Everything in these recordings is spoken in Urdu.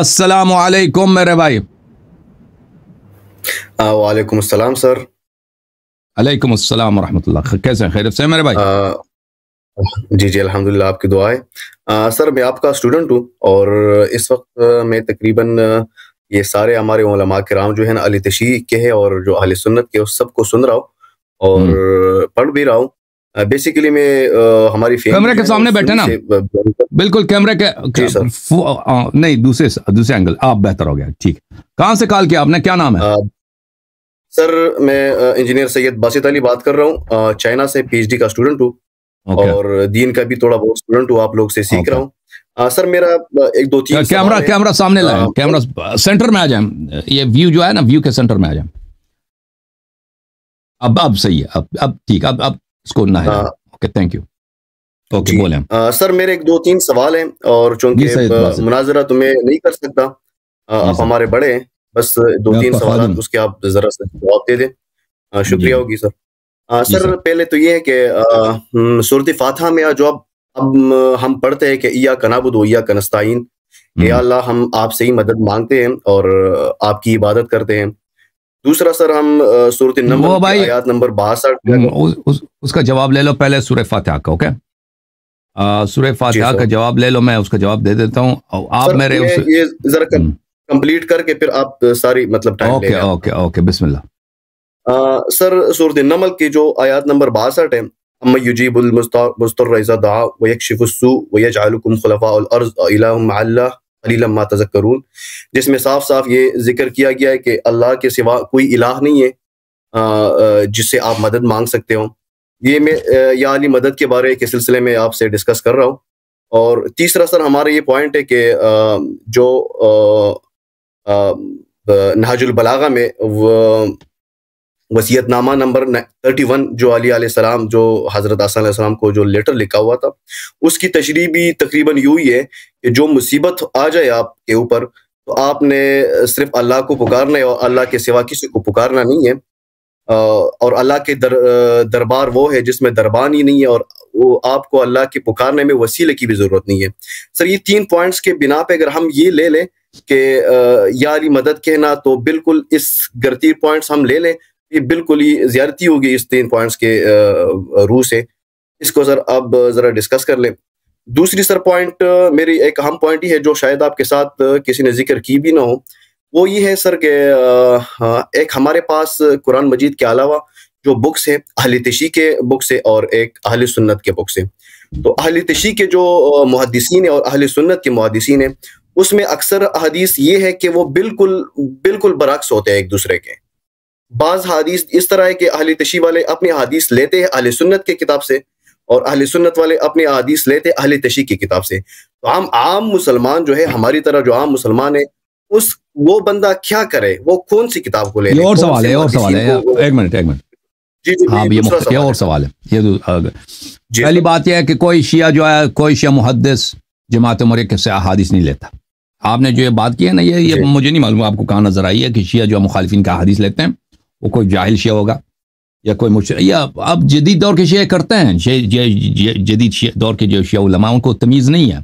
السلام علیکم میرے بھائی وعلیکم السلام سر علیکم السلام ورحمۃ اللہ کیسے ہیں سے میرے بھائی جی جی الحمد للہ آپ کی دعا ہے سر میں آپ کا اسٹوڈنٹ ہوں اور اس وقت میں تقریباً یہ سارے ہمارے علماء کرام جو ہیں نا علی تشیح کے ہیں اور جو اہل سنت کے اس سب کو سن رہا ہوں اور پڑھ بھی رہا ہوں بیسیکلی uh, میں uh, ہماری کیمرے کے سامنے بیٹھے نا uh, بالکل کیمرے کے جی نہیں دوسرے دوسرے اینگل آپ بہتر ہو گیا ٹھیک کہاں سے کال کیا آپ نے کیا نام ہے سر میں انجینئر سید باسط علی بات کر رہا ہوں چائنا سے پی ایچ ڈی کا اسٹوڈنٹ ہوں اور دین کا بھی تھوڑا بہت اسٹوڈنٹ ہوں آپ لوگ سے سیکھ رہا ہوں سر میرا ایک دو چیز کیمرا کیمرہ سامنے لائیں کیمرا سینٹر میں آ جائیں یہ ویو جو ہے نا ویو کے سینٹر میں آ جائیں اب اب صحیح ہے اب اب اب اب ٹھیک اس کو نہ اوکے تھینک یو اوکے بولیں سر میرے ایک دو تین سوال ہیں اور چونکہ جی، مناظرہ تمہیں نہیں کر سکتا جی، آپ ہمارے بڑے ہیں بس دو تین سوالات اس کے آپ ذرا سے جواب دے دیں شکریہ جی۔ ہوگی سر سر پہلے تو یہ ہے کہ صورت فاتحہ میں جو اب اب ہم پڑھتے ہیں کہ ایا کنابود و ایا کنستائین یا اللہ ہم آپ سے ہی مدد مانگتے ہیں اور آپ کی عبادت کرتے ہیں دوسرا سر ہم صورت نمبر بھائی آیات نمبر باسٹھ اس کا جواب لے لو پہلے سورہ فاتحہ کا اوکے سورہ جی فاتحہ کا جواب لے لو میں اس کا جواب دے دیتا ہوں آپ میرے یہ ذرا کمپلیٹ کر کے پھر آپ ساری مطلب ٹائم لے گئے اوکے اوکے بسم اللہ سر صورت نمل کی جو آیات نمبر باسٹھ ہیں اما یجیب المستر رضا دعا ویکشف السو ویجعلکم خلفاء الارض الہم علیہ ع ما تذکرون جس میں صاف صاف یہ ذکر کیا گیا ہے کہ اللہ کے سوا کوئی الہ نہیں ہے جس سے آپ مدد مانگ سکتے ہوں یہ میں یا علی مدد کے بارے کے سلسلے میں آپ سے ڈسکس کر رہا ہوں اور تیسرا سر ہمارا یہ پوائنٹ ہے کہ جو نہج البلاغہ میں وہ وسیعت نامہ نمبر 31 جو علی علیہ السلام جو حضرت آسان علیہ السلام کو جو لیٹر لکھا ہوا تھا اس کی تشریح بھی تقریباً یوں ہی ہے کہ جو مصیبت آ جائے آپ کے اوپر تو آپ نے صرف اللہ کو پکارنا ہے اور اللہ کے سوا کسی کو پکارنا نہیں ہے اور اللہ کے در دربار وہ ہے جس میں دربان ہی نہیں ہے اور وہ آپ کو اللہ کے پکارنے میں وسیلے کی بھی ضرورت نہیں ہے سر یہ تین پوائنٹس کے بنا پہ اگر ہم یہ لے لیں کہ یا علی مدد کہنا تو بالکل اس گرتی پوائنٹس ہم لے لیں بالکل ہی زیارتی ہوگی اس تین پوائنٹس کے روح سے اس کو سر اب ذرا ڈسکس کر لیں دوسری سر پوائنٹ میری ایک اہم پوائنٹ ہی ہے جو شاید آپ کے ساتھ کسی نے ذکر کی بھی نہ ہو وہ یہ ہے سر کہ ہاں، ایک ہمارے پاس قرآن مجید کے علاوہ جو بکس ہیں اہل تشی کے بکس ہیں اور ایک اہل سنت کے بکس ہیں تو اہل تشی کے جو محدثین ہیں اور اہل سنت کے محدثین ہیں اس میں اکثر احادیث یہ ہے کہ وہ بالکل بالکل برعکس ہوتے ہیں ایک دوسرے کے بعض حادیث اس طرح ہے کہ اہل تشیع والے اپنی حادیث لیتے ہیں اہل سنت کے کتاب سے اور اہل سنت والے اپنی حادیث لیتے اہل تشیع کی کتاب سے تو عام عام مسلمان جو ہے ہماری طرح جو عام مسلمان ہے اس وہ بندہ کیا کرے وہ کون سی کتاب کو لے اور سوال ہے اور سوال ہے ایک منٹ ایک منٹ جی جی ہاں اور سوال ہے یہ جی۔ پہلی بات یہ ہے کہ کوئی شیعہ جو ہے کوئی شیعہ محدث جماعت مرکب سے احادیث نہیں لیتا آپ نے جو یہ بات کی ہے نا یہ جی۔ مجھے نہیں معلوم ہے آپ کو کہاں نظر آئی ہے کہ شیعہ جو مخالفین کا احادیث لیتے ہیں وہ کوئی جاہل شیعہ ہوگا یا کوئی مشرق یا اب جدید دور کے شیعہ کرتے ہیں جدید دور کے جو شیعہ علماء ان کو تمیز نہیں ہے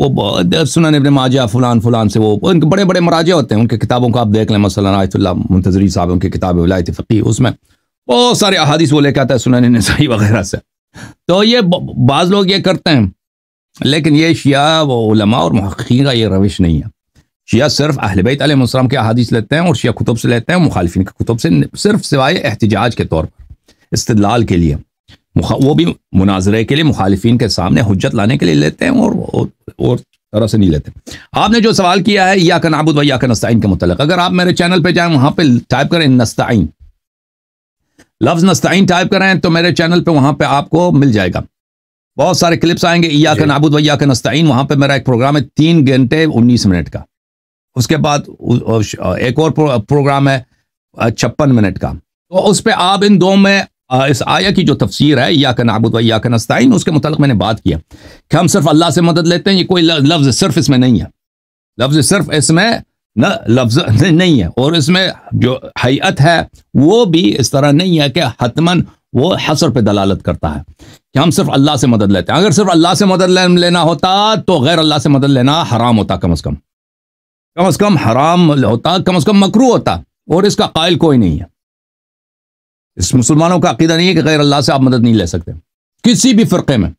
وہ سنن ابن ماجہ فلان فلان سے وہ ان کے بڑے بڑے مراجے ہوتے ہیں ان کے کتابوں کو آپ دیکھ لیں مثلا آیت اللہ منتظری صاحب ان کی کتاب ولایت فقی اس میں بہت سارے احادیث وہ لے کے آتا ہے نسائی وغیرہ سے تو یہ بعض لوگ یہ کرتے ہیں لیکن یہ شیعہ وہ علماء اور محققین کا یہ روش نہیں ہے شیعہ صرف اہل بیت علیہ السلام کے احادیث لیتے ہیں اور شیعہ کتب سے لیتے ہیں مخالفین کے کتب سے صرف سوائے احتجاج کے طور پر استدلال کے لیے مخ... وہ بھی مناظرے کے لیے مخالفین کے سامنے حجت لانے کے لیے لیتے ہیں اور اور طرح سے نہیں لیتے آپ نے جو سوال کیا ہے یا کا نابود و یا کا نستعین کے متعلق اگر آپ میرے چینل پہ جائیں وہاں پہ ٹائپ کریں نستعین لفظ نستعین ٹائپ کریں تو میرے چینل پہ وہاں پہ آپ کو مل جائے گا بہت سارے کلپس آئیں گے یا کا نابود و یا کا نستعین وہاں پہ میرا ایک پروگرام ہے تین گھنٹے انیس منٹ کا اس کے بعد ایک اور پروگرام ہے چھپن منٹ کا تو اس پہ آپ ان دو میں اس آیا کی جو تفسیر ہے یا یقن یا کا نستعین اس کے متعلق میں نے بات کیا کہ ہم صرف اللہ سے مدد لیتے ہیں یہ کوئی لفظ صرف اس میں نہیں ہے لفظ صرف اس میں نہ لفظ نہیں ہے اور اس میں جو حیت ہے وہ بھی اس طرح نہیں ہے کہ حتمن وہ حسر پہ دلالت کرتا ہے کہ ہم صرف اللہ سے مدد لیتے ہیں اگر صرف اللہ سے مدد لینا ہوتا تو غیر اللہ سے مدد لینا حرام ہوتا کم از کم کم از کم حرام ہوتا کم از کم مکرو ہوتا اور اس کا قائل کوئی نہیں ہے اس مسلمانوں کا عقیدہ نہیں ہے کہ غیر اللہ سے آپ مدد نہیں لے سکتے کسی بھی فرقے میں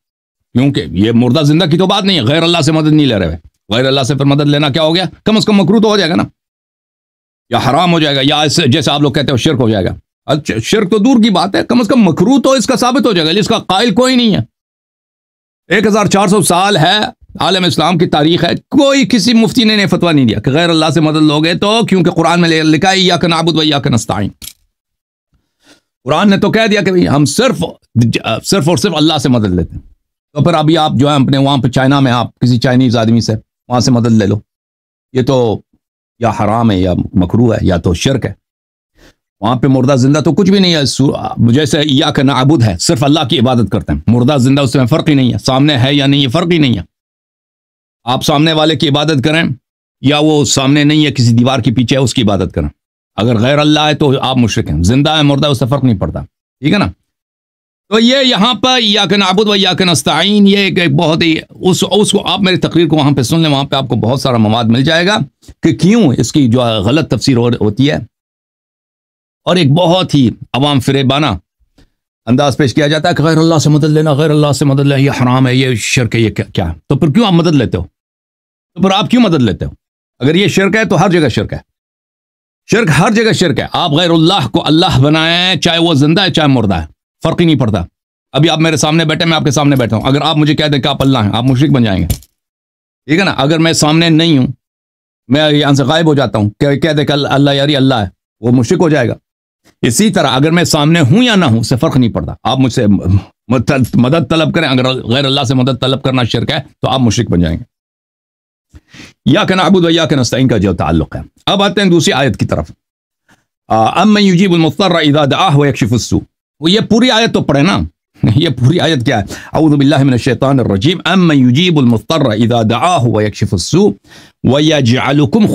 کیونکہ یہ مردہ زندہ کی تو بات نہیں ہے غیر اللہ سے مدد نہیں لے رہے غیر اللہ سے پھر مدد لینا کیا ہو گیا کم از کم مکرو تو ہو جائے گا نا یا حرام ہو جائے گا یا جیسے آپ لوگ کہتے ہو شرک ہو جائے گا اچھا شرک تو دور کی بات ہے کم از کم مکرو تو اس کا ثابت ہو جائے گا اس کا قائل کوئی نہیں ہے ایک ہزار چار سو سال ہے عالم اسلام کی تاریخ ہے کوئی کسی مفتی نے نہیں فتویٰ نہیں دیا کہ غیر اللہ سے مدد لوگے تو کیونکہ قرآن میں لکھا ہے یا کہ نابود و یا نستعین قرآن نے تو کہہ دیا کہ ہم صرف صرف اور صرف اللہ سے مدد لیتے ہیں تو پھر ابھی آپ جو ہے اپنے وہاں پہ چائنا میں آپ کسی چائنیز آدمی سے وہاں سے مدد لے لو یہ تو یا حرام ہے یا مکرو ہے یا تو شرک ہے وہاں پہ مردہ زندہ تو کچھ بھی نہیں ہے جیسے یا کہ نابود ہے صرف اللہ کی عبادت کرتے ہیں مردہ زندہ اس میں فرق ہی نہیں ہے سامنے ہے یا نہیں یہ فرق ہی نہیں ہے آپ سامنے والے کی عبادت کریں یا وہ سامنے نہیں ہے کسی دیوار کے پیچھے ہے اس کی عبادت کریں اگر غیر اللہ ہے تو آپ مشرق ہیں زندہ ہے مردہ اس سے فرق نہیں پڑتا ٹھیک ہے نا تو یہ یہاں یا یقین آب و یقین استعین یہ ایک بہت ہی اس اس کو آپ میری تقریر کو وہاں پہ سن لیں وہاں پہ آپ کو بہت سارا مواد مل جائے گا کہ کیوں اس کی جو غلط تفسیر ہوتی ہے اور ایک بہت ہی عوام فریبانہ انداز پیش کیا جاتا ہے کہ غیر اللہ سے مدد لینا غیر اللہ سے مدد لینا یہ حرام ہے یہ شرک ہے یہ کیا ہے تو پھر کیوں آپ مدد لیتے ہو تو پھر آپ کیوں مدد لیتے ہو اگر یہ شرک ہے تو ہر جگہ شرک ہے شرک ہر جگہ شرک ہے آپ غیر اللہ کو اللہ بنائیں چاہے وہ زندہ ہے چاہے مردہ ہے فرق ہی نہیں پڑتا ابھی آپ میرے سامنے بیٹھے میں آپ کے سامنے بیٹھا ہوں اگر آپ مجھے کہہ دیں کہ آپ اللہ ہیں آپ مشرق بن جائیں گے ٹھیک ہے نا اگر میں سامنے نہیں ہوں میں یہاں سے غائب ہو جاتا ہوں کہ کہہ دے کہ اللہ یاری اللہ ہے وہ مشرق ہو جائے گا اسی طرح اگر میں سامنے ہوں یا نہ ہوں اسے فرق نہیں پڑتا آپ مجھ سے مدد طلب کریں اگر غیر اللہ سے مدد طلب کرنا شرک ہے تو آپ مشرق بن جائیں گے یا یا کا و جو تعلق ہے ہے اب آتے ہیں دوسری آیت آیت آیت کی طرف یجیب یجیب المضطر المضطر اذا اذا دعاه دعاه یہ یہ پوری پوری تو پڑھے نا کیا اعوذ باللہ من الشیطان الرجیم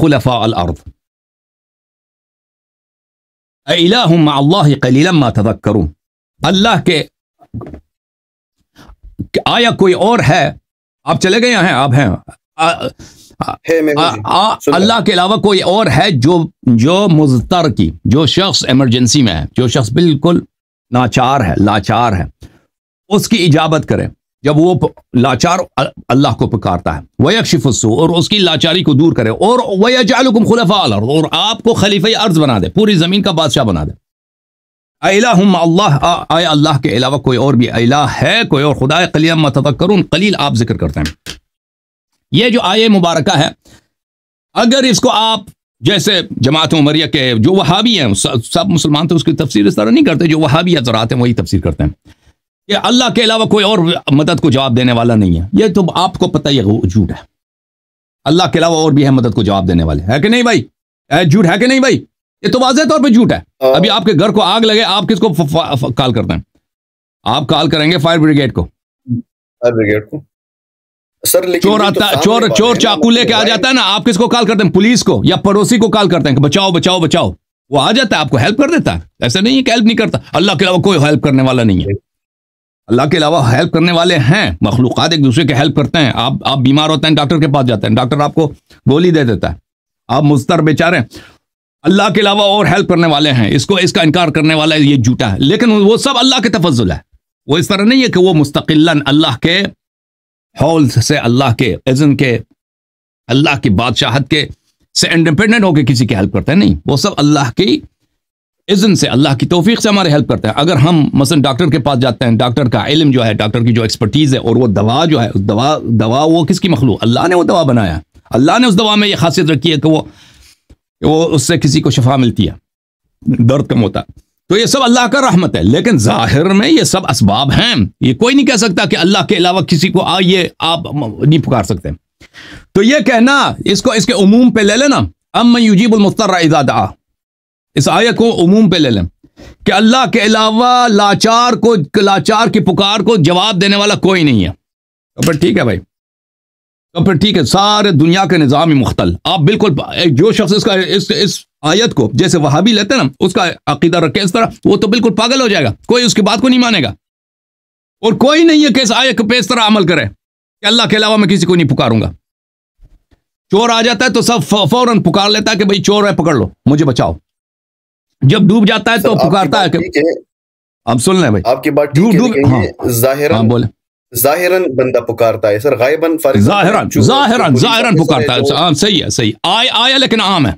خلفاء الارض الہ مع اللہ اللہ قلیلا ما تذکرون کے آیا کوئی اور ہے آپ چلے گئے ہیں آپ ہیں جی۔ اللہ کے علاوہ کوئی اور ہے جو جو مزتر کی جو شخص ایمرجنسی میں ہے جو شخص بالکل ناچار ہے لاچار ہے اس کی اجابت کرے جب وہ لاچار اللہ کو پکارتا ہے وہ یکشف السو اور اس کی لاچاری کو دور کرے اور وہ اور آپ کو خلیفہ عرض بنا دے پوری زمین کا بادشاہ بنا دے الہم اللہ اللہ اللہ کے علاوہ کوئی اور بھی الہ ہے کوئی اور خدا خلیم متبقر قلیل آپ ذکر کرتے ہیں یہ جو آئے مبارکہ ہے اگر اس کو آپ جیسے جماعت عمریہ کے جو وہابی ہیں سب مسلمان اس اس کی تفسیر طرح نہیں کرتے جو وہابی ہیں وہی تفسیر کرتے ہیں کہ اللہ کے علاوہ کوئی اور مدد کو جواب دینے والا نہیں ہے یہ تو آپ کو پتہ یہ جھوٹ ہے اللہ کے علاوہ اور بھی ہے مدد کو جواب دینے والے ہے کہ نہیں بھائی جھوٹ ہے کہ نہیں بھائی یہ تو واضح طور پہ جھوٹ ہے ابھی آپ کے گھر کو آگ لگے آپ کس کو کال کرتے ہیں آپ کال کریں گے فائر بریگیڈ کو فائر بریگیڈ کو سر لیکن چور آتا چور چور چاقو لے کے آ جاتا ہے نا آپ کس کو کال کرتے ہیں پولیس کو یا پڑوسی کو کال کرتے ہیں کہ بچاؤ بچاؤ بچاؤ وہ آ جاتا ہے آپ کو ہیلپ کر دیتا ہے ایسا نہیں ہے کہ ہیلپ نہیں کرتا اللہ کے علاوہ کوئی ہیلپ کرنے والا نہیں ہے اللہ کے علاوہ ہیلپ کرنے والے ہیں مخلوقات ایک دوسرے کے ہیلپ کرتے ہیں آپ آپ بیمار ہوتے ہیں ڈاکٹر کے پاس جاتے ہیں ڈاکٹر آپ کو گولی دے دیتا ہے آپ مستر بیچارے ہیں اللہ کے علاوہ اور ہیلپ کرنے والے ہیں اس کو اس کا انکار کرنے والا یہ جھوٹا ہے لیکن وہ سب اللہ کے تفضل ہے وہ اس طرح نہیں ہے کہ وہ مستقل اللہ کے ہال سے اللہ کے عزن کے اللہ کی بادشاہت کے سے انڈیپینڈنٹ ہو کے کسی کی ہیلپ کرتے ہیں نہیں وہ سب اللہ کی اذن سے اللہ کی توفیق سے ہمارے ہیلپ کرتے ہیں اگر ہم مثلاً ڈاکٹر کے پاس جاتے ہیں ڈاکٹر کا علم جو ہے ڈاکٹر کی جو ایکسپرٹیز ہے اور وہ دوا جو ہے دوا وہ کس کی مخلوق اللہ نے وہ دوا بنایا اللہ نے اس دوا میں یہ خاصیت رکھی ہے کہ وہ وہ اس سے کسی کو شفا ملتی ہے درد کم ہوتا ہے تو یہ سب اللہ کا رحمت ہے لیکن ظاہر میں یہ سب اسباب ہیں یہ کوئی نہیں کہہ سکتا کہ اللہ کے علاوہ کسی کو آئیے آپ نہیں پکار سکتے تو یہ کہنا اس کو اس کے عموم پہ لے لینا ام دعا المختر اسے کو عموم پہ لے لیں کہ اللہ کے علاوہ لاچار کو لاچار کی پکار کو جواب دینے والا کوئی نہیں ہے تو پھر ٹھیک ہے بھائی تو پھر ٹھیک ہے سارے دنیا کے نظام ہی مختل آپ بالکل جو شخص اس کا اس اس آیت کو جیسے وہابی لیتے ہیں نا اس کا عقیدہ رکھے اس طرح وہ تو بالکل پاگل ہو جائے گا کوئی اس کی بات کو نہیں مانے گا اور کوئی نہیں ہے کہ اس آیت پہ اس طرح عمل کرے کہ اللہ کے علاوہ میں کسی کو نہیں پکاروں گا چور آ جاتا ہے تو سب فوراً پکار لیتا ہے کہ بھائی چور ہے پکڑ لو مجھے بچاؤ جب ڈوب جاتا ہے تو پکارتا ہے کہ اب سن لیں بھائی آپ کی بات ڈوب ڈوب ہاں۔ ہاں، ظاہر بولے ظاہراً بندہ پکارتا ہے سر غائباً ظاہراً ظاہراً ظاہراً پکارتا ہے صحیح ہے صحیح آیا لیکن عام ہے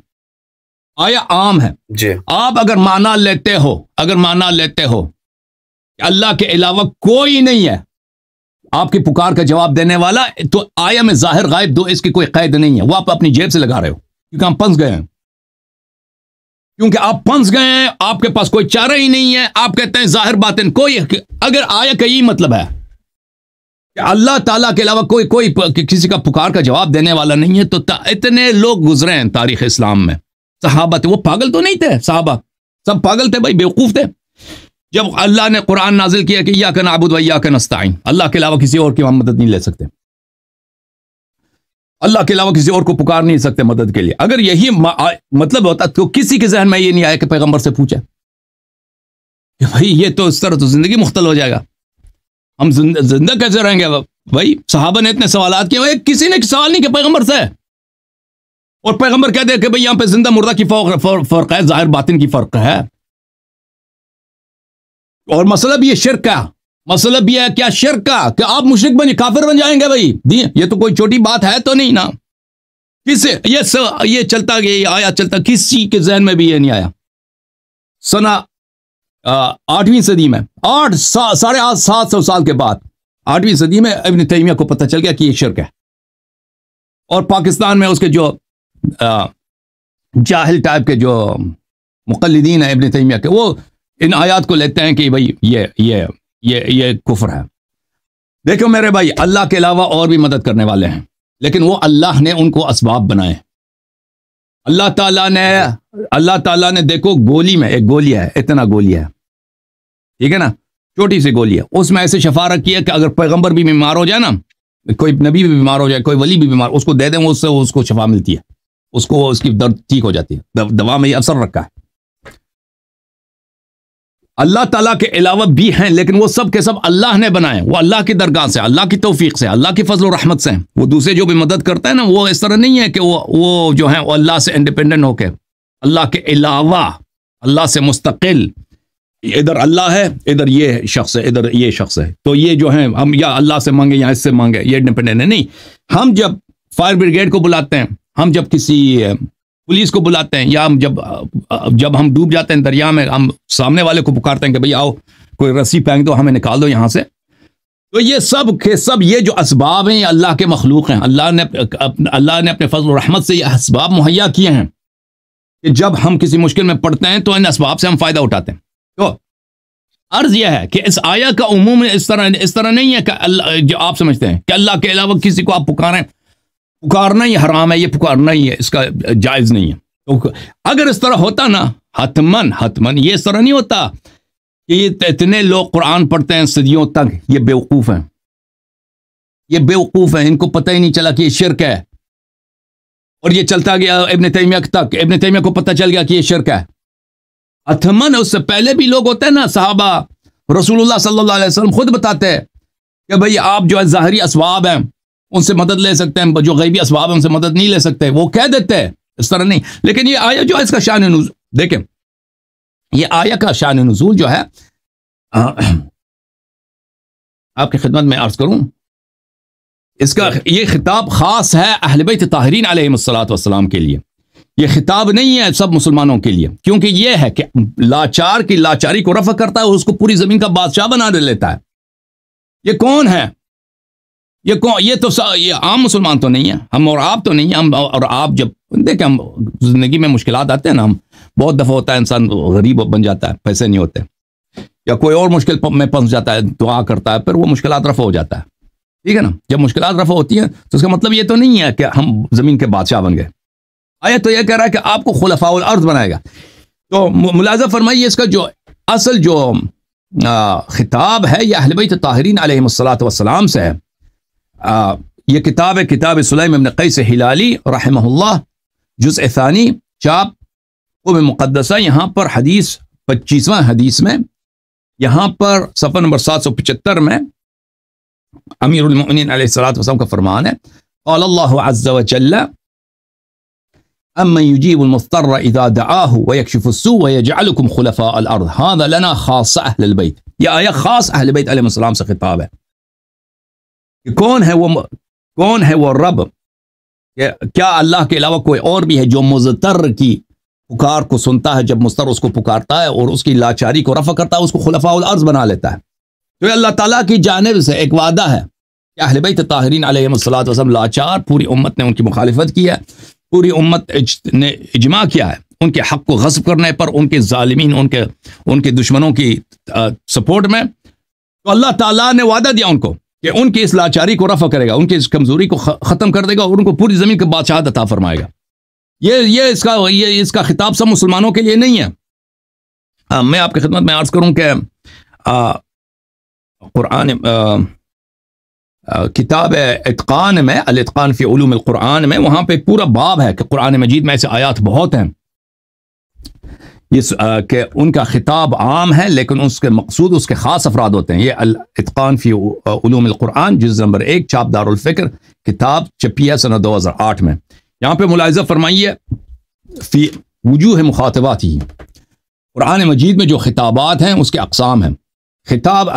آیا عام ہے جی آپ اگر مانا لیتے ہو اگر مانا لیتے ہو کہ اللہ کے علاوہ کوئی نہیں ہے آپ کی پکار کا جواب دینے والا تو آیا میں ظاہر غائب دو اس کی کوئی قید نہیں ہے وہ آپ اپنی جیب سے لگا رہے ہو کیونکہ پنس گئے ہیں کیونکہ آپ پنس گئے ہیں آپ کے پاس کوئی چارہ ہی نہیں ہے آپ کہتے ہیں ظاہر باتیں کوئی اگر آیا کا یہ مطلب ہے کہ اللہ تعالیٰ کے علاوہ کوئی کوئی کسی کا پکار کا جواب دینے والا نہیں ہے تو اتنے لوگ گزرے ہیں تاریخ اسلام میں صحابہ تھے وہ پاگل تو نہیں تھے صحابہ سب پاگل تھے بھائی بیوقوف تھے جب اللہ نے قرآن نازل کیا کہ یا آبود نابود یا کن نستا اللہ کے علاوہ کسی اور کی ہم مدد نہیں لے سکتے اللہ کے علاوہ کسی اور کو پکار نہیں سکتے مدد کے لیے اگر یہی مطلب ہوتا تو کسی کے ذہن میں یہ نہیں آیا کہ پیغمبر سے پوچھے کہ بھائی یہ تو اس طرح تو زندگی مختل ہو جائے گا ہم زندہ کیسے رہیں گے بھائی صحابہ نے اتنے سوالات کیے کسی نے سوال نہیں کہ پیغمبر سے اور پیغمبر کہہ دے کہ بھئی یہاں پہ زندہ مردہ کی فرق, فرق ہے ظاہر باطن کی فرق ہے اور مسئلہ بھی یہ شرک ہے مسئلہ بھی ہے کیا شرک کا کہ آپ مشرق بن کافر بن جائیں گے بھائی دی یہ تو کوئی چھوٹی بات ہے تو نہیں نا کسے یہ سو, یہ چلتا گیا یہ آیا چلتا کسی کے ذہن میں بھی یہ نہیں آیا سنا آٹھویں صدی میں آٹھ سا, ساڑھے آٹھ سات سو سال کے بعد آٹھویں صدی میں ابن تیمیہ کو پتہ چل گیا کہ یہ شرک ہے اور پاکستان میں اس کے جو جاہل ٹائپ کے جو مقلدین ہیں ابن تیمیہ کے وہ ان آیات کو لیتے ہیں کہ بھائی یہ یہ یہ یہ کفر ہے دیکھو میرے بھائی اللہ کے علاوہ اور بھی مدد کرنے والے ہیں لیکن وہ اللہ نے ان کو اسباب بنائے اللہ تعالیٰ نے اللہ تعالیٰ نے دیکھو گولی میں ایک گولی ہے اتنا گولی ہے ٹھیک ہے نا چھوٹی سی گولی ہے اس میں ایسے شفا رکھی ہے کہ اگر پیغمبر بھی بیمار ہو جائے نا کوئی نبی بھی بیمار ہو جائے کوئی ولی بھی بیمار اس کو دے دیں اس سے اس کو شفا ملتی ہے اس کو اس کی درد ٹھیک ہو جاتی ہے دوا میں یہ اثر رکھا ہے اللہ تعالیٰ کے علاوہ بھی ہیں لیکن وہ سب کے سب اللہ نے بنائے وہ اللہ کی درگاہ سے اللہ کی توفیق سے اللہ کی فضل و رحمت سے وہ دوسرے جو بھی مدد کرتا ہے نا وہ اس طرح نہیں ہے کہ وہ جو ہیں وہ اللہ سے انڈیپینڈنٹ ہو کے اللہ کے علاوہ اللہ سے مستقل ادھر اللہ ہے ادھر یہ شخص ہے ادھر یہ شخص ہے تو یہ جو ہیں ہم یا اللہ سے مانگے یا اس سے مانگے یہ انڈیپینڈنٹ ہے نہیں ہم جب فائر بریگیڈ کو بلاتے ہیں ہم جب کسی پولیس کو بلاتے ہیں یا ہم جب جب ہم ڈوب جاتے ہیں دریا میں ہم سامنے والے کو پکارتے ہیں کہ بھائی آؤ کوئی رسی پھینک دو ہمیں نکال دو یہاں سے تو یہ سب کے سب یہ جو اسباب ہیں یہ اللہ کے مخلوق ہیں اللہ نے اللہ نے اپنے فضل الرحمت سے یہ اسباب مہیا کیے ہیں کہ جب ہم کسی مشکل میں پڑتے ہیں تو ان اسباب سے ہم فائدہ اٹھاتے ہیں تو عرض یہ ہے کہ اس آیا کا عموم اس طرح اس طرح نہیں ہے کہ اللہ جو آپ سمجھتے ہیں کہ اللہ کے علاوہ کسی کو آپ پکاریں پکارنا ہی حرام ہے یہ پکارنا ہی ہے اس کا جائز نہیں ہے تو اگر اس طرح ہوتا نا حتمن حتمن یہ اس طرح نہیں ہوتا کہ یہ اتنے لوگ قرآن پڑھتے ہیں صدیوں تک یہ بیوقوف ہیں یہ بیوقوف ہیں ان کو پتہ ہی نہیں چلا کہ یہ شرک ہے اور یہ چلتا گیا ابن تیمیہ تک ابن تیمیہ کو پتہ چل گیا کہ یہ شرک ہے ہتھ اس سے پہلے بھی لوگ ہوتے ہیں نا صحابہ رسول اللہ صلی اللہ علیہ وسلم خود بتاتے ہیں کہ بھئی آپ جو ہے ظاہری اسباب ہیں ان سے مدد لے سکتے ہیں جو غیبی اسباب ان سے مدد نہیں لے سکتے وہ کہہ دیتے ہیں اس طرح نہیں لیکن یہ آیا جو ہے اس کا شان نزول دیکھیں یہ آیا کا شان نزول جو ہے آپ کی خدمت میں عرض کروں اس کا یہ خطاب خاص ہے اہل بیت تاہرین علیہ الصلاۃ والسلام کے لیے یہ خطاب نہیں ہے سب مسلمانوں کے لیے کیونکہ یہ ہے کہ لاچار کی لاچاری کو رفع کرتا ہے اور اس کو پوری زمین کا بادشاہ بنا دے لیتا ہے یہ کون ہے یہ کون یہ تو یہ عام مسلمان تو نہیں ہے ہم اور آپ تو نہیں ہیں ہم اور آپ جب دیکھیں ہم زندگی میں مشکلات آتے ہیں نا ہم بہت دفعہ ہوتا ہے انسان غریب بن جاتا ہے پیسے نہیں ہوتے یا کوئی اور مشکل میں پھنس جاتا ہے دعا کرتا ہے پھر وہ مشکلات رفع ہو جاتا ہے ٹھیک ہے نا جب مشکلات رفع ہوتی ہیں تو اس کا مطلب یہ تو نہیں ہے کہ ہم زمین کے بادشاہ بن گئے آیا تو یہ کہہ رہا ہے کہ آپ کو خلفاء الارض بنائے گا تو ملازم فرمائیے اس کا جو اصل جو خطاب ہے یہ اہل بیت طاہرین علیہ السلاۃ وسلام سے ہے آه، یہ کتاب ہے کتاب سلیم ابن قیس حلالی رحمہ اللہ جزء ثانی چاپ قوم مقدسہ یہاں پر حدیث پچیسوان حدیث میں یہاں پر صفحہ نمبر سات سو پچتر میں امیر المؤمنین علیہ السلام کا فرمان ہے قال اللہ عز و جل امن يجيب المضطر اذا دعاه ويكشف السوء ويجعلكم خلفاء الارض هذا لنا خاص اهل البيت يا ايه خاص اهل البيت عليهم السلام سے خطاب ہے کہ کون ہے وہ کون ہے وہ رب کہ کیا اللہ کے علاوہ کوئی اور بھی ہے جو مزتر کی پکار کو سنتا ہے جب مستر اس کو پکارتا ہے اور اس کی لاچاری کو رفع کرتا ہے اس کو خلفاء الارض بنا لیتا ہے تو اللہ تعالیٰ کی جانب سے ایک وعدہ ہے کہ اہل تاہرین طاہرین علیہ اللہ وسلم لاچار پوری امت نے ان کی مخالفت کی ہے پوری امت نے اجماع کیا ہے ان کے حق کو غصب کرنے پر ان کے ظالمین ان کے ان کے دشمنوں کی سپورٹ میں تو اللہ تعالیٰ نے وعدہ دیا ان کو کہ ان کی اس لاچاری کو رفع کرے گا ان کی اس کمزوری کو ختم کر دے گا اور ان کو پوری زمین کا بادشاہ عطا فرمائے گا یہ یہ اس کا یہ اس کا خطاب سب مسلمانوں کے لیے نہیں ہے ہاں، میں آپ کی خدمت میں عرض کروں کہ قرآن کتاب اتقان میں الاتقان فی علوم القرآن میں وہاں پہ ایک پورا باب ہے کہ قرآن مجید میں ایسے آیات بہت ہیں کہ ان کا خطاب عام ہے لیکن اس کے مقصود اس کے خاص افراد ہوتے ہیں یہ فی علوم القرآن جز نمبر ایک چاپ دار الفکر کتاب چپی ہے دو ہزار آٹھ میں یہاں پہ ملاحظہ فرمائیے فی وجوہ مخاطبات ہی قرآن مجید میں جو خطابات ہیں اس کے اقسام ہیں خطاب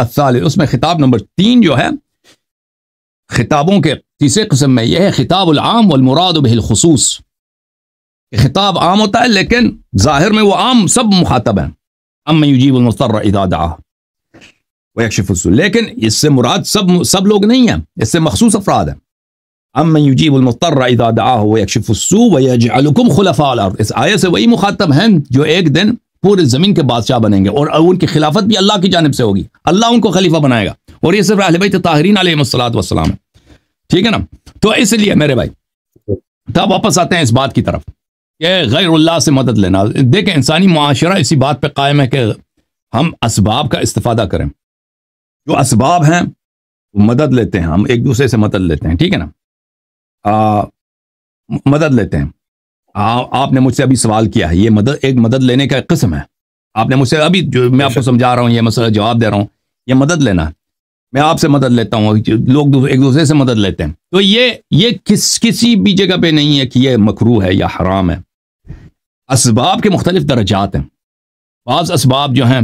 اس میں خطاب نمبر تین جو ہے خطابوں کے تیسرے قسم میں یہ ہے خطاب العام والمراد به الخصوص خطاب عام ہوتا ہے لیکن ظاہر میں وہ عام سب مخاطب ہیں ام یجیب اذا دعا ویکشف السو لیکن اس سے مراد سب سب لوگ نہیں ہیں اس سے مخصوص افراد ہیں ام یجیب ویجعلکم خلفاء الارض اس خلف سے وہی مخاطب ہیں جو ایک دن پورے زمین کے بادشاہ بنیں گے اور ان کی خلافت بھی اللہ کی جانب سے ہوگی اللہ ان کو خلیفہ بنائے گا اور یہ صرف اہل بیت طاہرین علیہ الصلاۃ والسلام ہے ٹھیک ہے نا تو اس لیے میرے بھائی تب واپس آتے ہیں اس بات کی طرف کہ غیر اللہ سے مدد لینا دیکھیں انسانی معاشرہ اسی بات پہ قائم ہے کہ ہم اسباب کا استفادہ کریں جو اسباب ہیں وہ مدد لیتے ہیں ہم ایک دوسرے سے مدد لیتے ہیں ٹھیک ہے نا آ, مدد لیتے ہیں آ, آپ نے مجھ سے ابھی سوال کیا ہے یہ مدد ایک مدد لینے کا ایک قسم ہے آپ نے مجھ سے ابھی جو میں آپ کو سمجھا رہا ہوں یہ مسئلہ جواب دے رہا ہوں یہ مدد لینا ہے میں آپ سے مدد لیتا ہوں لوگ ایک دوسرے سے مدد لیتے ہیں تو یہ یہ کس کسی بھی جگہ پہ نہیں ہے کہ یہ مکرو ہے یا حرام ہے اسباب کے مختلف درجات ہیں بعض اسباب جو ہیں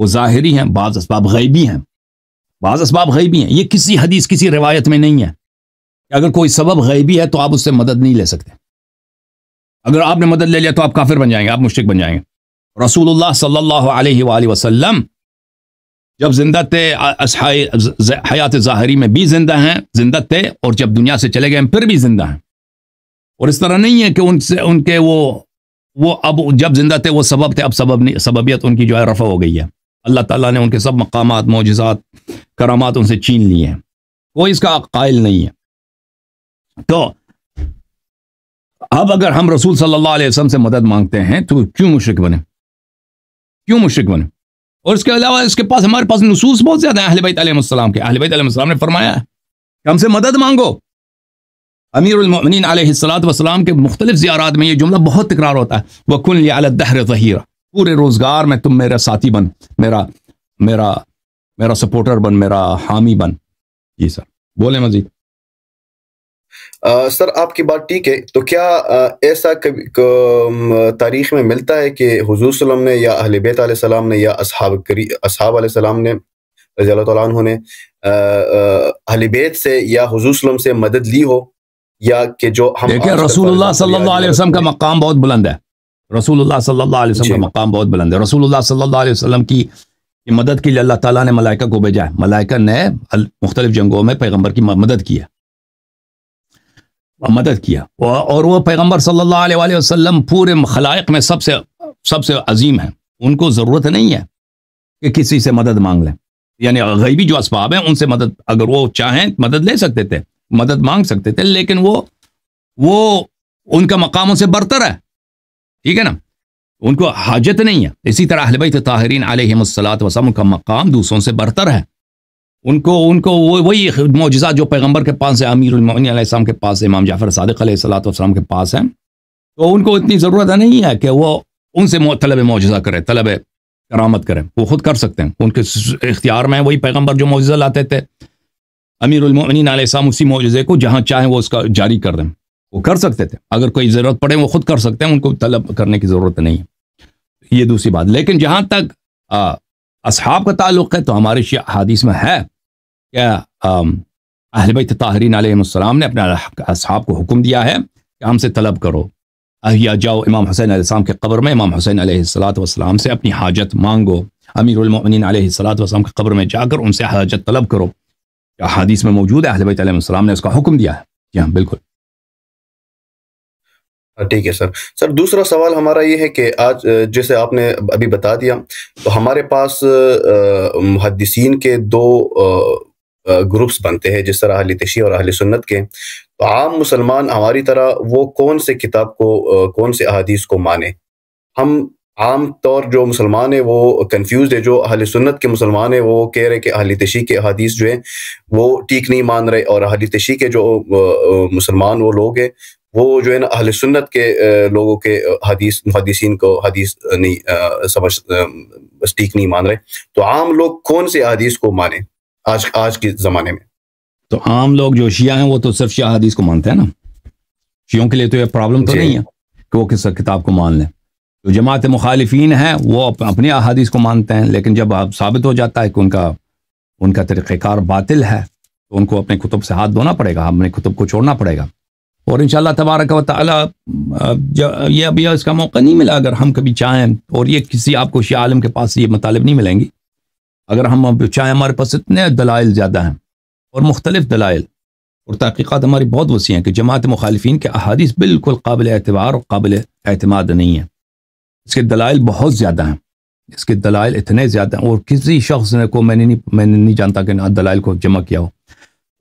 وہ ظاہری ہیں بعض اسباب غیبی ہیں بعض اسباب غیبی ہیں یہ کسی حدیث کسی روایت میں نہیں ہے کہ اگر کوئی سبب غیبی ہے تو آپ اس سے مدد نہیں لے سکتے اگر آپ نے مدد لے لیا تو آپ کافر بن جائیں گے آپ مشرق بن جائیں گے رسول اللہ صلی اللہ علیہ وآلہ وسلم جب زندہ تھے حیات ظاہری میں بھی زندہ ہیں زندہ تھے اور جب دنیا سے چلے گئے ہیں پھر بھی زندہ ہیں اور اس طرح نہیں ہے کہ ان سے ان کے وہ وہ اب جب زندہ تھے وہ سبب تھے اب سبب نہیں سببیت ان کی جو ہے رفع ہو گئی ہے اللہ تعالیٰ نے ان کے سب مقامات معجزات کرامات ان سے چھین لیے ہیں کوئی اس کا قائل نہیں ہے تو اب اگر ہم رسول صلی اللہ علیہ وسلم سے مدد مانگتے ہیں تو کیوں مشرق بنے کیوں مشرق بنے اور اس کے علاوہ اس کے پاس ہمارے پاس نصوص بہت زیادہ ہیں اہل بیت علیہ السلام کے اہل بیت علیہ السلام نے فرمایا ہے کہ ہم سے مدد مانگو امیر المؤمنین علیہ السلاۃ وسلام کے مختلف زیارات میں یہ جملہ بہت تکرار ہوتا ہے وہ کن الدہر ظہیرہ پورے روزگار میں تم میرا ساتھی بن میرا میرا میرا سپورٹر بن میرا حامی بن جی سر بولیں مزید سر آپ کی بات ٹھیک ہے تو کیا ایسا تاریخ میں ملتا ہے کہ حضور صلی اللہ علیہ وسلم نے یا اہل بیت علیہ السلام نے یا اصحاب اصحاب علیہ السلام نے رضی اللہ تعالیٰ عنہ نے اہل بیت سے یا حضور صلی اللہ علیہ وسلم سے مدد لی ہو یا کہ جو ہم دیکھیں رسول اللہ صلی اللہ علیہ وسلم کا جی۔ مقام بہت بلند ہے رسول اللہ صلی اللہ علیہ وسلم کا جی۔ مقام بہت بلند ہے رسول اللہ صلی اللہ علیہ وسلم کی مدد کے لیے اللہ تعالیٰ نے ملائکہ کو بھیجا ہے ملائکہ نے مختلف جنگوں میں پیغمبر کی مدد کیا مدد کیا اور وہ پیغمبر صلی اللہ علیہ وآلہ وسلم پورے خلائق میں سب سے سب سے عظیم ہیں ان کو ضرورت نہیں ہے کہ کسی سے مدد مانگ لیں یعنی غیبی جو اسباب ہیں ان سے مدد اگر وہ چاہیں مدد لے سکتے تھے مدد مانگ سکتے تھے لیکن وہ وہ ان کا مقاموں سے برتر ہے ٹھیک ہے نا ان کو حاجت نہیں ہے اسی طرح اہل بیت طاہرین علیہ سلاد وسلم کا مقام دوسروں سے برتر ہے ان کو ان کو وہی معجزہ جو پیغمبر کے پاس ہے امیر علیہ السلام کے پاس ہے امام جعفر صادق علیہ السلاۃ وسلم کے پاس ہیں تو ان کو اتنی ضرورت نہیں ہے کہ وہ ان سے طلب معجزہ کرے طلب کرامت کرے وہ خود کر سکتے ہیں ان کے اختیار میں وہی پیغمبر جو معجزہ لاتے تھے امیر المومنین علیہ السلام اسی معجزے کو جہاں چاہیں وہ اس کا جاری کر دیں وہ کر سکتے تھے اگر کوئی ضرورت پڑے وہ خود کر سکتے ہیں ان کو طلب کرنے کی ضرورت نہیں ہے یہ دوسری بات لیکن جہاں تک اصحاب کا تعلق ہے تو ہمارے حادیث میں ہے کہ اہل بیت طاہرین علیہ السلام نے اپنے اصحاب کو حکم دیا ہے کہ ہم سے طلب کرو یا جاؤ امام حسین علیہ السلام کے قبر میں امام حسین علیہ السلاۃ وسلام سے اپنی حاجت مانگو امیر المومنین علیہ السلاۃ وسلم کی قبر میں جا کر ان سے حاجت طلب کرو حادیث میں موجود ہے اہل بیت علیہ السلام نے اس کا حکم دیا ہے جی ہاں بالکل ہاں، ٹھیک ہے سر سر دوسرا سوال ہمارا یہ ہے کہ آج جیسے آپ نے ابھی بتا دیا تو ہمارے پاس محدثین کے دو گروپس بنتے ہیں جس طرح اہل تشیع اور اہل سنت کے تو عام مسلمان ہماری طرح وہ کون سے کتاب کو کون سے احادیث کو مانے ہم عام طور جو مسلمان ہیں وہ کنفیوزڈ ہے جو اہل سنت کے مسلمان ہیں وہ کہہ رہے کہ اہل تشیح کے احادیث جو ہیں وہ ٹیک نہیں مان رہے اور اہل تشیح کے جو مسلمان وہ لوگ ہیں وہ جو ہے نا اہل سنت کے لوگوں کے حدیث محدثین کو حدیث نہیں سمجھ ٹیک نہیں مان رہے تو عام لوگ کون سے احادیث کو مانیں آج آج کے زمانے میں تو عام لوگ جو شیعہ ہیں وہ تو صرف شیعہ حدیث کو مانتے ہیں نا شیعوں کے لیے تو یہ پرابلم تو جی۔ نہیں ہے کہ وہ کس کتاب کو مان لیں جو جماعت مخالفین ہیں وہ اپنی احادیث کو مانتے ہیں لیکن جب ثابت ہو جاتا ہے کہ ان کا ان کا طریقہ کار باطل ہے تو ان کو اپنے کتب سے ہاتھ دھونا پڑے گا اپنے کتب کو چھوڑنا پڑے گا اور ان شاء اللہ تعالی یہ ابھی اس کا موقع نہیں ملا اگر ہم کبھی چاہیں اور یہ کسی آپ کو شیعہ عالم کے پاس یہ مطالب نہیں ملیں گی اگر ہم چاہیں ہمارے پاس اتنے دلائل زیادہ ہیں اور مختلف دلائل اور تحقیقات ہماری بہت وسیع ہیں کہ جماعت مخالفین کے احادیث بالکل قابل اعتبار اور قابل اعتماد نہیں ہیں اس کے دلائل بہت زیادہ ہیں اس کے دلائل اتنے زیادہ ہیں اور کسی شخص نے کو میں نے نہیں میں نے نہیں جانتا کہ نہ دلائل کو جمع کیا ہو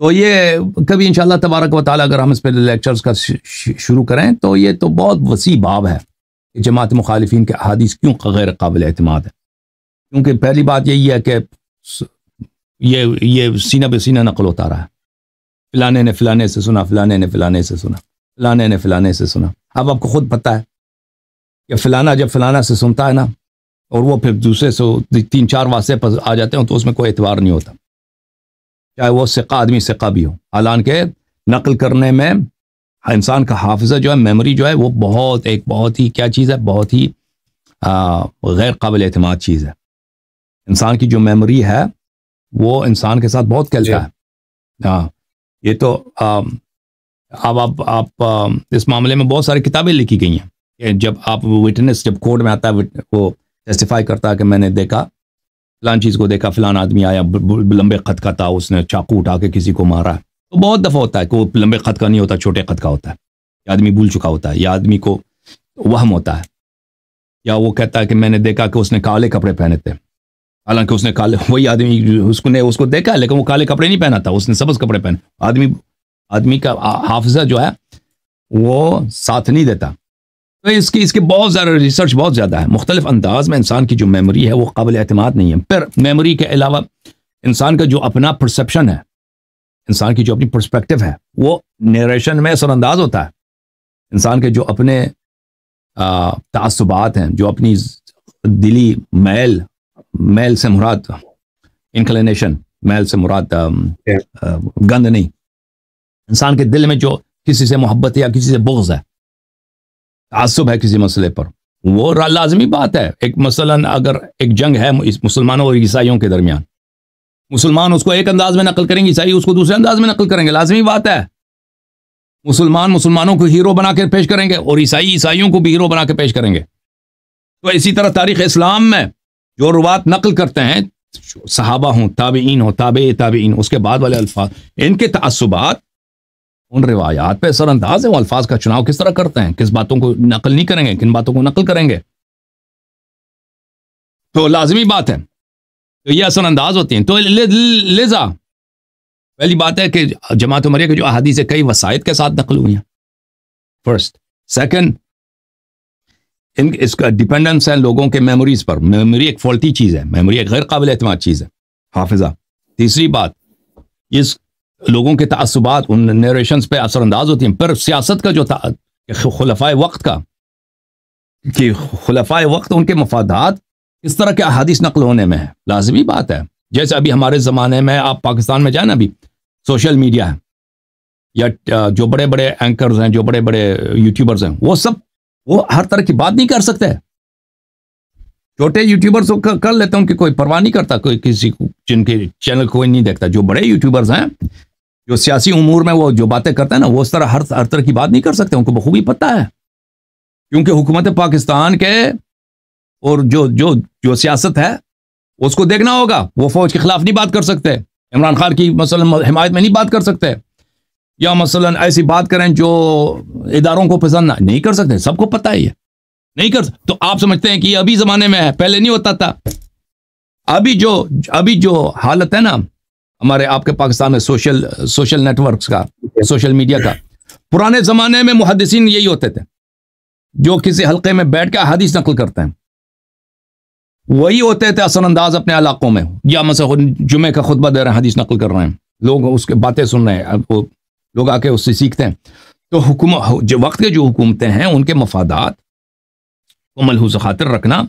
تو یہ کبھی انشاءاللہ تبارک و تعالیٰ اگر ہم اس پہ لیکچرز کا شروع کریں تو یہ تو بہت وسیع باب ہے کہ جماعت مخالفین کے احادیث کیوں غیر قابل اعتماد ہے کیونکہ پہلی بات یہی ہے کہ یہ یہ سینہ بے سینہ نقل ہوتا رہا ہے فلانے نے فلانے سے سنا فلانے نے فلانے سے سنا فلانے نے فلانے سے سنا اب آپ کو خود پتہ ہے یا فلانا جب فلانا سے سنتا ہے نا اور وہ پھر دوسرے سے تین چار واسطے پر آ جاتے ہیں تو اس میں کوئی اعتبار نہیں ہوتا چاہے وہ سکہ آدمی سکہ بھی ہو حالانکہ نقل کرنے میں انسان کا حافظہ جو ہے میموری جو ہے وہ بہت ایک بہت ہی کیا چیز ہے بہت ہی غیر قابل اعتماد چیز ہے انسان کی جو میموری ہے وہ انسان کے ساتھ بہت کھیلتا ہے جی۔ ہاں یہ تو اب آپ آپ اس معاملے میں بہت ساری کتابیں لکھی گئی ہیں کہ جب آپ وٹنس جب کورٹ میں آتا ہے وہ ٹیسٹیفائی کرتا ہے کہ میں نے دیکھا فلان چیز کو دیکھا فلان آدمی آیا لمبے خط کا تھا اس نے چاقو اٹھا کے کسی کو مارا تو بہت دفعہ ہوتا ہے کہ وہ لمبے خط کا نہیں ہوتا چھوٹے خط کا ہوتا ہے یا آدمی بھول چکا ہوتا ہے یا آدمی کو وہم ہوتا ہے یا وہ کہتا ہے کہ میں نے دیکھا کہ اس نے کالے کپڑے پہنے تھے حالانکہ اس نے کالے وہی آدمی اس کو نے اس کو دیکھا لیکن وہ کالے کپڑے نہیں پہنا تھا اس نے سبز کپڑے پہنے آدمی آدمی کا حافظہ جو ہے وہ ساتھ نہیں دیتا تو اس کی اس کے بہت زیادہ ریسرچ بہت زیادہ ہے مختلف انداز میں انسان کی جو میموری ہے وہ قابل اعتماد نہیں ہے پھر میموری کے علاوہ انسان کا جو اپنا پرسیپشن ہے انسان کی جو اپنی پرسپیکٹو ہے وہ نیریشن میں اثر انداز ہوتا ہے انسان کے جو اپنے تعصبات ہیں جو اپنی دلی میل میل سے مراد انکلینیشن میل سے مراد گند نہیں انسان کے دل میں جو کسی سے محبت یا کسی سے بغض ہے تعصب ہے کسی مسئلے پر وہ لازمی بات ہے ایک مثلا اگر ایک جنگ ہے مسلمانوں اور عیسائیوں کے درمیان مسلمان اس کو ایک انداز میں نقل کریں گے عیسائی اس کو دوسرے انداز میں نقل کریں گے لازمی بات ہے مسلمان مسلمانوں کو ہیرو بنا کے پیش کریں گے اور عیسائی عیسائیوں کو بھی ہیرو بنا کے پیش کریں گے تو اسی طرح تاریخ اسلام میں جو روات نقل کرتے ہیں صحابہ ہوں تابعین ہوں تابع تابعین اس کے بعد والے الفاظ ان کے تعصبات ان روایات پہ اثر انداز ہے وہ الفاظ کا چناؤ کس طرح کرتے ہیں کس باتوں کو نقل نہیں کریں گے کن باتوں کو نقل کریں گے تو لازمی بات ہے تو یہ اثر انداز ہوتی ہیں تو لذا پہلی بات ہے کہ جماعت عمریہ کے جو احادیث کئی وسائط کے ساتھ نقل ہوئی ہیں فرسٹ سیکنڈ ان اس کا ڈپینڈنس ہے لوگوں کے میموریز پر میموری ایک فالٹی چیز ہے میموری ایک غیر قابل اعتماد چیز ہے حافظہ تیسری بات اس لوگوں کے تعصبات ان نیریشنز پہ اثر انداز ہوتی ہیں پر سیاست کا جو خلفائے وقت کا کہ خلفائے وقت ان کے مفادات اس طرح کے احادیث نقل ہونے میں ہے لازمی بات ہے جیسے ابھی ہمارے زمانے میں آپ پاکستان میں جائیں نا ابھی سوشل میڈیا ہے یا جو بڑے بڑے اینکرز ہیں جو بڑے بڑے یوٹیوبرز ہیں وہ سب وہ ہر طرح کی بات نہیں کر سکتے چھوٹے یوٹیوبرز کر لیتے ہیں ان کی کوئی پرواہ نہیں کرتا کوئی کسی جن کے چینل کوئی نہیں دیکھتا جو بڑے یوٹیوبرز ہیں جو سیاسی امور میں وہ جو باتیں کرتے ہیں نا وہ اس طرح ہر ہر طرح کی بات نہیں کر سکتے ان کو بخوبی پتہ ہے کیونکہ حکومت پاکستان کے اور جو جو جو سیاست ہے اس کو دیکھنا ہوگا وہ فوج کے خلاف نہیں بات کر سکتے عمران خان کی مثلا حمایت میں نہیں بات کر سکتے یا مثلا ایسی بات کریں جو اداروں کو پسند نہ نہیں کر سکتے سب کو پتہ ہی ہے نہیں کر تو آپ سمجھتے ہیں کہ یہ ابھی زمانے میں ہے پہلے نہیں ہوتا تھا ابھی جو ابھی جو حالت ہے نا ہمارے آپ کے پاکستان میں سوشل سوشل نیٹ ورکس کا سوشل میڈیا کا پرانے زمانے میں محدثین یہی ہوتے تھے جو کسی حلقے میں بیٹھ کے احادیث نقل کرتے ہیں وہی ہوتے تھے اثر انداز اپنے علاقوں میں یا مثلا جمعے کا خطبہ دے رہے ہیں حدیث نقل کر رہے ہیں لوگ اس کے باتیں سن رہے ہیں وہ لوگ آ کے اس سے سیکھتے ہیں تو حکومت جو وقت کے جو حکومتیں ہیں ان کے مفادات کو ملحوظ خاطر رکھنا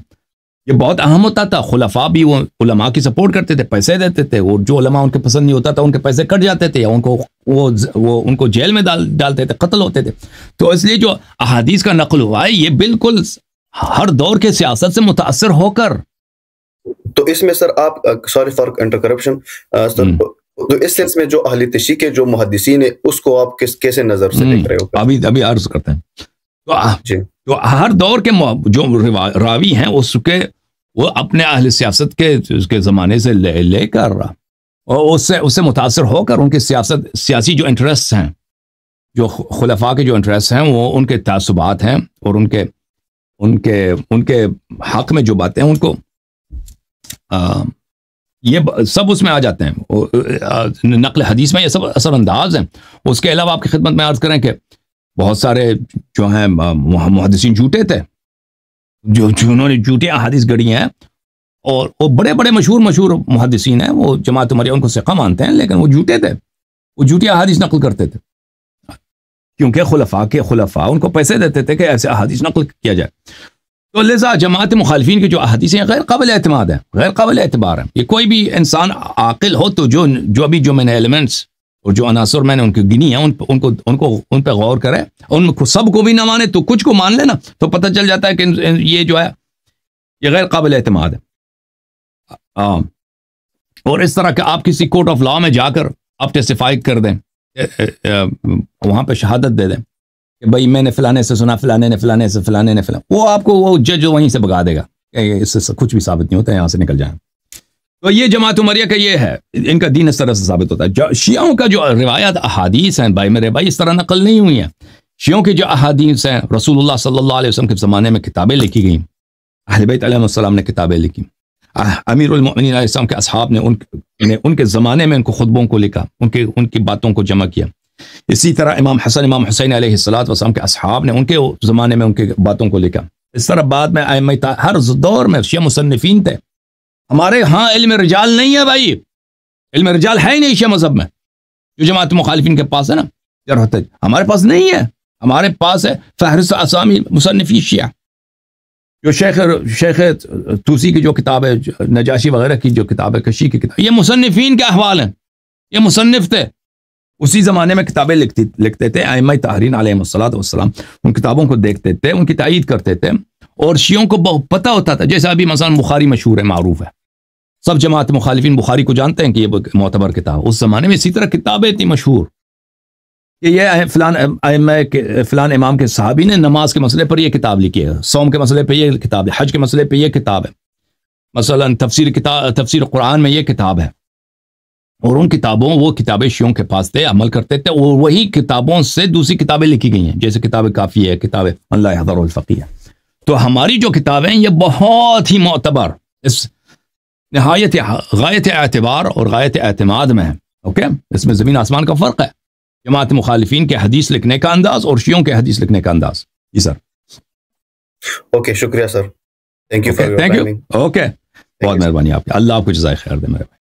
یہ بہت اہم ہوتا تھا خلفاء بھی وہ علماء کی سپورٹ کرتے تھے پیسے دیتے تھے اور جو علماء ان کے پسند نہیں ہوتا تھا ان کے پیسے کٹ جاتے تھے یا ان کو وہ ان کو جیل میں ڈالتے تھے قتل ہوتے تھے تو اس لیے جو احادیث کا نقل ہوا ہے یہ بالکل ہر دور کے سیاست سے متاثر ہو کر تو اس میں سر آپ سوری فار انٹر کرپشن تو اس میں جو جو محدثین ہیں اس کو آپ کس کیسے نظر سے دیکھ رہے ہو ابھی ابھی عرض کرتے ہیں تو جی۔ تو ہر دور کے جو راوی ہیں اس کے وہ اپنے اہل سیاست کے اس کے زمانے سے لے لے کر اور اس سے اس سے متاثر ہو کر ان کی سیاست سیاسی جو انٹرسٹ ہیں جو خلفاء کے جو انٹرسٹ ہیں وہ ان کے تعصبات ہیں اور ان کے ان کے ان کے حق میں جو باتیں ہیں ان کو آ, یہ سب اس میں آ جاتے ہیں نقل حدیث میں یہ سب اثر انداز ہیں اس کے علاوہ آپ کی خدمت میں عرض کریں کہ بہت سارے جو ہیں محدثین جھوٹے تھے جو جنہوں نے جھوٹے احادیث گڑی ہیں اور وہ بڑے بڑے مشہور مشہور محدثین ہیں وہ جماعت مری ان کو سقہ مانتے ہیں لیکن وہ جھوٹے تھے وہ جھوٹی احادیث نقل کرتے تھے کیونکہ خلفاء کے خلفاء ان کو پیسے دیتے تھے کہ ایسے احادیث نقل کیا جائے تو لہذا جماعت مخالفین کے جو احادیث ہیں غیر قابل اعتماد ہیں غیر قابل اعتبار ہیں یہ کوئی بھی انسان عاقل ہو تو جو جو ابھی جو میں نے ایلیمنٹس اور جو عناصر میں نے ان کی گنی ہے ان ان کو ان کو ان پہ غور کرے ان کو سب کو بھی نہ مانے تو کچھ کو مان لینا تو پتہ چل جاتا ہے کہ یہ جو ہے یہ غیر قابل اعتماد ہے اور اس طرح کہ آپ کسی کورٹ آف لا میں جا کر آپ ٹیسٹیفائی کر دیں وہاں پہ شہادت دے دیں کہ بھائی میں نے فلانے سے سنا فلانے نے فلانے سے فلانے نے وہ آپ کو وہ جج وہیں سے بگا دے گا کہ اس سے کچھ بھی ثابت نہیں ہوتا ہے یہاں سے نکل جائیں تو یہ جماعت عمریہ کا یہ ہے ان کا دین اس طرح سے ثابت ہوتا ہے شیعوں کا جو روایت احادیث ہیں بھائی میرے بھائی اس طرح نقل نہیں ہوئی ہیں شیعوں کی جو احادیث ہیں رسول اللہ صلی اللہ علیہ وسلم کے زمانے میں کتابیں لکھی گئیں اہل بیت علیہ السلام نے کتابیں لکھی امیر المین علیہ السلام کے اصحاب نے ان نے ان کے زمانے میں ان کو خطبوں کو لکھا ان کے ان کی باتوں کو جمع کیا اسی طرح امام حسن امام حسین علیہ صلاحۃ وسلم کے اصحاب نے ان کے زمانے میں ان کی باتوں کو لکھا اس طرح بعد میں ہر دور میں شیعہ مصنفین تھے ہمارے ہاں علم رجال نہیں ہے بھائی علم رجال ہے ہی نہیں شیعہ مذہب میں جو جماعت مخالفین کے پاس ہے نا یہ ہمارے پاس نہیں ہے ہمارے پاس ہے فہرست اسامی مصنفی شیعہ جو شیخ شیخ توسی کی جو کتاب ہے نجاشی وغیرہ کی جو کتاب ہے کشی کی کتاب یہ مصنفین کے احوال ہیں یہ مصنف تھے اسی زمانے میں کتابیں لکھتی لکھتے تھے اعمۂ تاہرین علیہ السلام والسلام ان کتابوں کو دیکھتے تھے ان کی تائید کرتے تھے اور شیوں کو بہت پتہ ہوتا تھا جیسے ابھی مثلا بخاری مشہور ہے معروف ہے سب جماعت مخالفین بخاری کو جانتے ہیں کہ یہ معتبر کتاب اس زمانے میں اسی طرح کتابیں اتنی مشہور کہ یہ ام ام فلان امام کے صحابی نے نماز کے مسئلے پر یہ کتاب لکھی ہے سوم کے مسئلے پہ یہ کتاب ہے حج کے مسئلے پہ یہ کتاب ہے مثلا تفسیر کتاب تفسیر قرآن میں یہ کتاب ہے اور ان کتابوں وہ کتابیں شیعوں کے پاس تھے عمل کرتے تھے اور وہی کتابوں سے دوسری کتابیں لکھی گئی ہیں جیسے کتاب کافی ہے کتابیں اللہ الفقی ہے تو ہماری جو کتابیں یہ بہت ہی معتبر اس نہایت غایت اعتبار اور غایت اعتماد میں ہیں اوکے اس میں زمین آسمان کا فرق ہے جماعت مخالفین کے حدیث لکھنے کا انداز اور شیوں کے حدیث لکھنے کا انداز جی سر اوکے شکریہ sir thank you thank you okay بہت مہربانی آپ کی اللہ آپ کو جزائے خیر دے بھائی